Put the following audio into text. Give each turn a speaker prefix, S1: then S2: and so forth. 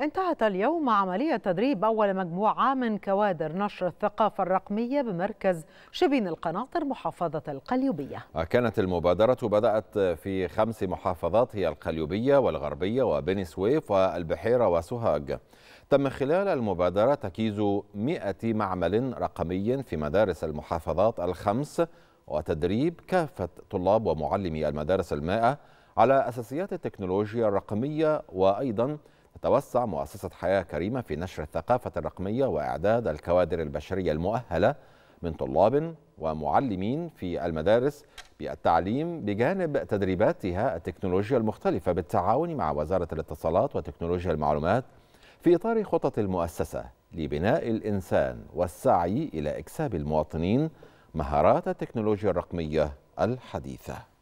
S1: انتهت اليوم عملية تدريب أول مجموعة من كوادر نشر الثقافة الرقمية بمركز شبين القناطر محافظة القليوبية
S2: كانت المبادرة بدأت في خمس محافظات هي القليوبية والغربية وبني سويف والبحيرة وسوهاج تم خلال المبادرة تكيز 100 معمل رقمي في مدارس المحافظات الخمس وتدريب كافة طلاب ومعلمي المدارس المائة على أساسيات التكنولوجيا الرقمية وأيضاً تتوسع مؤسسة حياة كريمة في نشر الثقافة الرقمية وإعداد الكوادر البشرية المؤهلة من طلاب ومعلمين في المدارس بالتعليم بجانب تدريباتها التكنولوجيا المختلفة بالتعاون مع وزارة الاتصالات وتكنولوجيا المعلومات في إطار خطط المؤسسة لبناء الإنسان والسعي إلى إكساب المواطنين مهارات التكنولوجيا الرقمية الحديثة